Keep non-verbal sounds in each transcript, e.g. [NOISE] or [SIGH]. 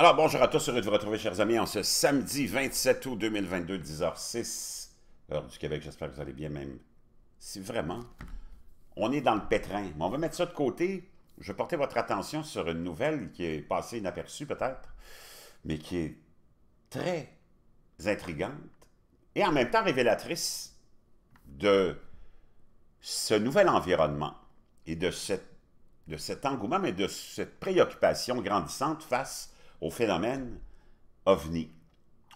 Alors, bonjour à tous, heureux de vous retrouver, chers amis, en ce samedi 27 août 2022, 10h06, heure du Québec. J'espère que vous allez bien, même si vraiment on est dans le pétrin. Mais on va mettre ça de côté. Je vais porter votre attention sur une nouvelle qui est passée inaperçue, peut-être, mais qui est très intrigante et en même temps révélatrice de ce nouvel environnement et de, cette, de cet engouement, mais de cette préoccupation grandissante face au phénomène ovni.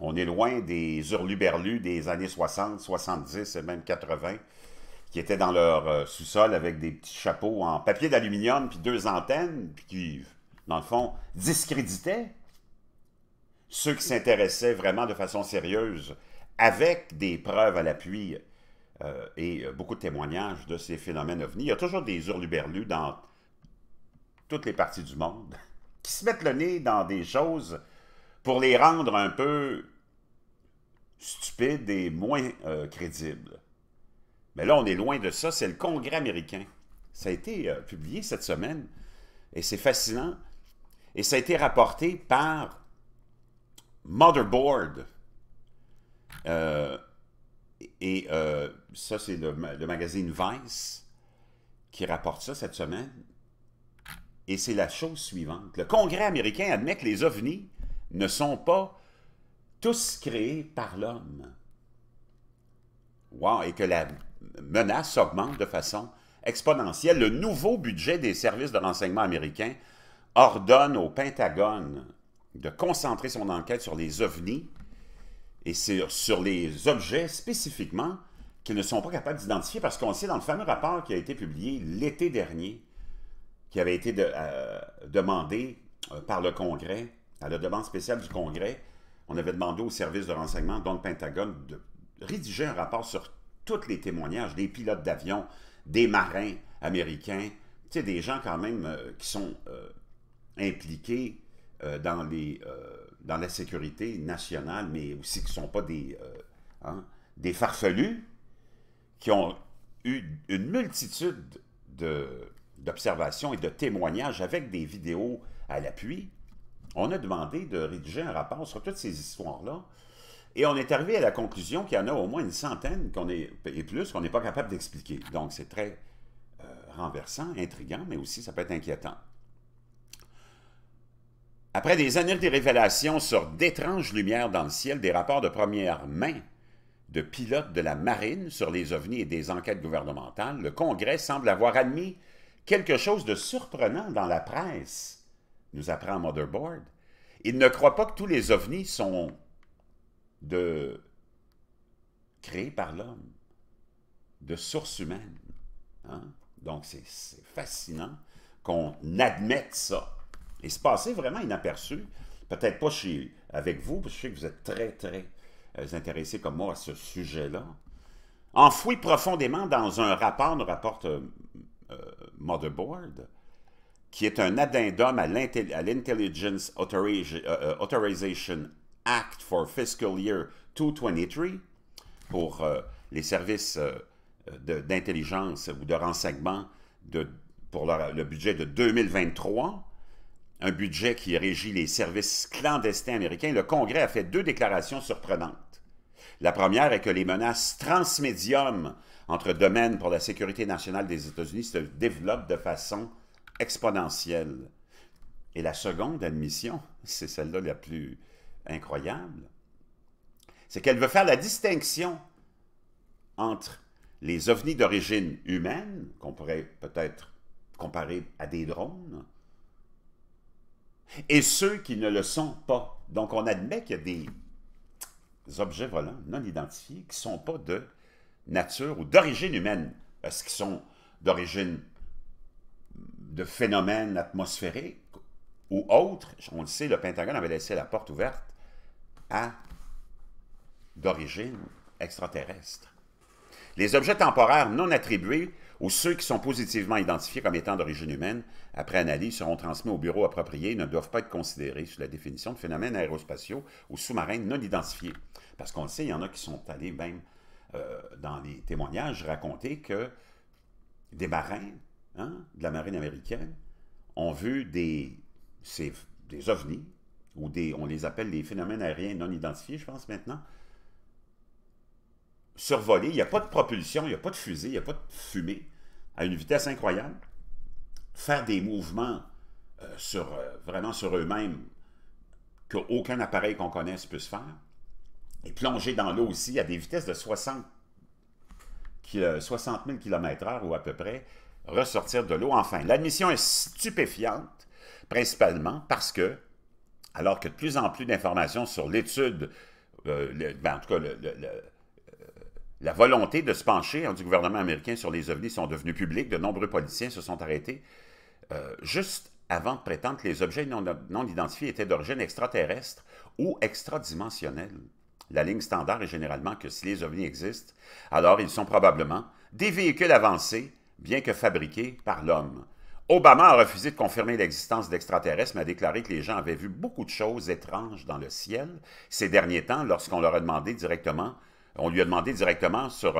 On est loin des hurluberlus des années 60, 70 et même 80 qui étaient dans leur euh, sous-sol avec des petits chapeaux en papier d'aluminium puis deux antennes, puis qui, dans le fond, discréditaient ceux qui s'intéressaient vraiment de façon sérieuse avec des preuves à l'appui euh, et euh, beaucoup de témoignages de ces phénomènes ovnis. Il y a toujours des hurluberlus dans toutes les parties du monde qui se mettent le nez dans des choses pour les rendre un peu stupides et moins euh, crédibles. Mais là, on est loin de ça. C'est le Congrès américain. Ça a été euh, publié cette semaine et c'est fascinant. Et ça a été rapporté par Motherboard. Euh, et ça, c'est le magazine Vice qui rapporte ça cette semaine. Et c'est la chose suivante. Le Congrès américain admet que les ovnis ne sont pas tous créés par l'homme. Wow, et que la menace augmente de façon exponentielle. Le nouveau budget des services de renseignement américains ordonne au Pentagone de concentrer son enquête sur les ovnis et sur, les objets spécifiquement qu'ils ne sont pas capables d'identifier parce qu'on sait dans le fameux rapport qui a été publié l'été dernier qui avait été euh, demandé euh, par le Congrès, à la demande spéciale du Congrès. On avait demandé au service de renseignement, dont le Pentagone, de rédiger un rapport sur tous les témoignages des pilotes d'avion, des marins américains, tu des gens quand même euh, qui sont impliqués dans, les, dans la sécurité nationale, mais aussi qui ne sont pas des, hein, des farfelus, qui ont eu une multitude de d'observation et de témoignages avec des vidéos à l'appui, on a demandé de rédiger un rapport sur toutes ces histoires-là. Et on est arrivé à la conclusion qu'il y en a au moins une centaine qu'on est, et plus qu'on n'est pas capable d'expliquer. Donc, c'est très euh, renversant, intriguant, mais aussi ça peut être inquiétant. Après des années de révélations sur d'étranges lumières dans le ciel, des rapports de première main de pilotes de la marine sur les ovnis et des enquêtes gouvernementales, le Congrès semble avoir admis quelque chose de surprenant dans la presse, nous apprend Motherboard. Il ne croit pas que tous les ovnis sont de créés par l'homme, de source humaine. Hein? Donc, c'est fascinant qu'on admette ça. Et se passer vraiment inaperçu, peut-être pas chez, avec vous, parce que je sais que vous êtes très, très euh, intéressés comme moi à ce sujet-là. Enfoui profondément dans un rapport, nous rapporte euh, euh, motherboard, qui est un addendum à l'Intelligence euh, Authorization Act for Fiscal Year 2023 pour euh, les services d'intelligence ou de renseignement de, pour le budget de 2023 un budget qui régit les services clandestins américains, le Congrès a fait deux déclarations surprenantes. La première est que les menaces transmédium entre domaines pour la sécurité nationale des États-Unis se développent de façon exponentielle. Et la seconde admission, c'est celle-là la plus incroyable, c'est qu'elle veut faire la distinction entre les ovnis d'origine humaine, qu'on pourrait peut-être comparer à des drones, et ceux qui ne le sont pas. Donc on admet qu'il y a des objets volants non identifiés qui ne sont pas de nature ou d'origine humaine. Est-ce qu'ils sont d'origine de phénomènes atmosphériques ou autres? On le sait, le Pentagone avait laissé la porte ouverte à d'origine extraterrestre. Les objets temporaires non attribués ou ceux qui sont positivement identifiés comme étant d'origine humaine, après analyse, seront transmis au bureau approprié et ne doivent pas être considérés sous la définition de phénomènes aérospatiaux ou sous-marins non identifiés. Parce qu'on le sait, il y en a qui sont allés même euh, dans les témoignages raconter que des marins hein, de la marine américaine ont vu des, des ovnis, ou des, on les appelle des phénomènes aériens non identifiés, je pense maintenant, survoler. Il n'y a pas de propulsion, il n'y a pas de fusée, il n'y a pas de fumée à une vitesse incroyable. Faire des mouvements euh, sur, euh, vraiment sur eux-mêmes qu'aucun appareil qu'on connaisse puisse faire. Et plonger dans l'eau aussi à des vitesses de 60, 60 000 km h ou à peu près, ressortir de l'eau. Enfin, l'admission est stupéfiante, principalement parce que, alors que de plus en plus d'informations sur l'étude, euh, ben, en tout cas le la volonté de se pencher hein, du gouvernement américain sur les ovnis sont devenues publiques. De nombreux politiciens se sont arrêtés euh, juste avant de prétendre que les objets non, non identifiés étaient d'origine extraterrestre ou extradimensionnelle. La ligne standard est généralement que si les ovnis existent, alors ils sont probablement des véhicules avancés, bien que fabriqués par l'homme. Obama a refusé de confirmer l'existence d'extraterrestres, mais a déclaré que les gens avaient vu beaucoup de choses étranges dans le ciel ces derniers temps lorsqu'on leur a demandé directement on lui a demandé directement sur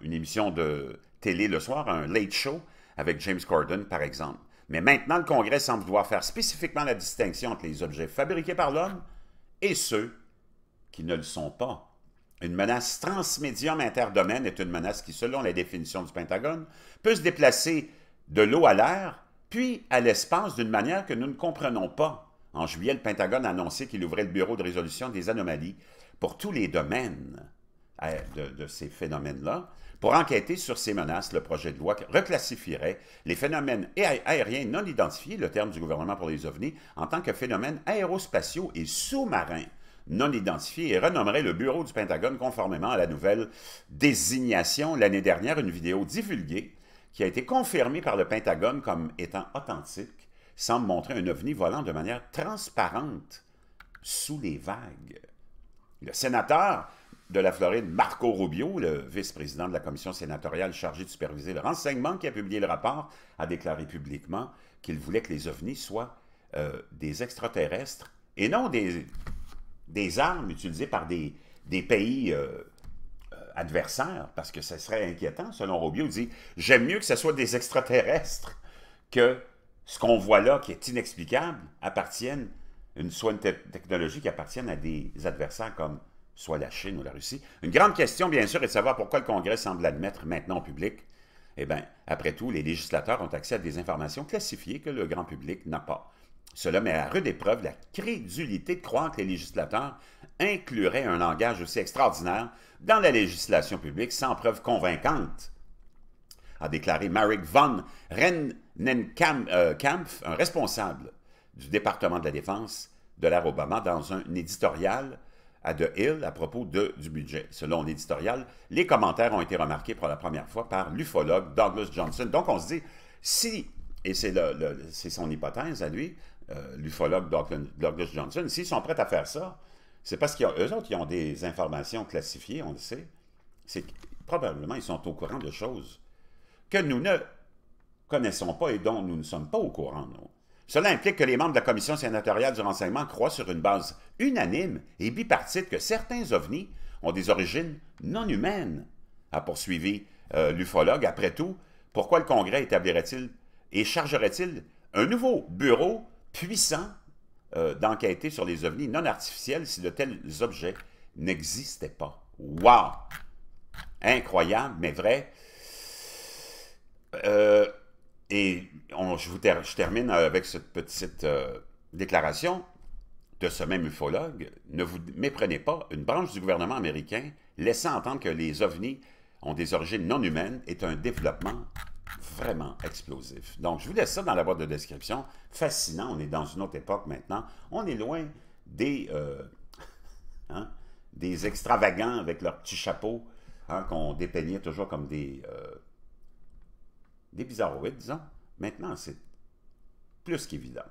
une émission de télé le soir, un late show avec James Corden, par exemple. Mais maintenant, le Congrès semble vouloir faire spécifiquement la distinction entre les objets fabriqués par l'homme et ceux qui ne le sont pas. Une menace transmédium interdomaine est une menace qui, selon la définition du Pentagone, peut se déplacer de l'eau à l'air, puis à l'espace d'une manière que nous ne comprenons pas. En juillet, le Pentagone a annoncé qu'il ouvrait le bureau de résolution des anomalies pour tous les domaines euh, de, ces phénomènes-là. Pour enquêter sur ces menaces, le projet de loi reclassifierait les phénomènes aériens non identifiés, le terme du gouvernement pour les ovnis, en tant que phénomènes aérospatiaux et sous-marins non identifiés et renommerait le bureau du Pentagone conformément à la nouvelle désignation l'année dernière, une vidéo divulguée qui a été confirmée par le Pentagone comme étant authentique, semble montrer un ovni volant de manière transparente sous les vagues. Le sénateur de la Floride, Marco Rubio, le vice-président de la commission sénatoriale chargée de superviser le renseignement qui a publié le rapport, a déclaré publiquement qu'il voulait que les ovnis soient euh, des extraterrestres et non des, des armes utilisées par des, des pays euh, euh, adversaires, parce que ce serait inquiétant, selon Rubio. Il dit « J'aime mieux que ce soit des extraterrestres que ce qu'on voit là, qui est inexplicable, appartiennent une, soit une technologie qui appartienne à des adversaires comme soit la Chine ou la Russie. Une grande question, bien sûr, est de savoir pourquoi le Congrès semble l'admettre maintenant au public. Eh bien, après tout, les législateurs ont accès à des informations classifiées que le grand public n'a pas. Cela met à rude épreuve la crédulité de croire que les législateurs incluraient un langage aussi extraordinaire dans la législation publique sans preuve convaincante, a déclaré Marek von Rennenkampf, euh, un responsable du département de la Défense de l'ère Obama dans un éditorial à The Hill à propos du budget. Selon l'éditorial, les commentaires ont été remarqués pour la première fois par l'ufologue Douglas Johnson. Donc on se dit, si, et c'est son hypothèse à lui, euh, l'ufologue Douglas Johnson, s'ils sont prêts à faire ça, c'est parce qu'eux autres, ils ont des informations classifiées, on le sait. C'est probablement ils sont au courant de choses que nous ne connaissons pas et dont nous ne sommes pas au courant, nous. Cela implique que les membres de la commission sénatoriale du renseignement croient sur une base unanime et bipartite que certains ovnis ont des origines non humaines, a poursuivi euh, l'ufologue. Après tout, pourquoi le Congrès établirait-il et chargerait-il un nouveau bureau puissant euh, d'enquêter sur les ovnis non artificiels si de tels objets n'existaient pas? Wow! Incroyable, mais vrai. Euh, et je, termine avec cette petite euh, déclaration de ce même ufologue. Ne vous méprenez pas, une branche du gouvernement américain laissant entendre que les ovnis ont des origines non humaines est un développement vraiment explosif. Donc, je vous laisse ça dans la boîte de description. Fascinant, on est dans une autre époque maintenant. On est loin des, euh, [LAUGHS] hein, extravagants avec leur petit chapeau hein, qu'on dépeignait toujours comme des... Euh, des bizarroïdes, disons, hein. maintenant c'est plus qu'évident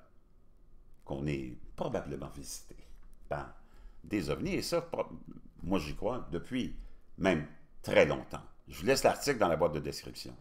qu'on est probablement visité par des ovnis, et ça, moi j'y crois depuis même très longtemps. Je vous laisse l'article dans la boîte de description.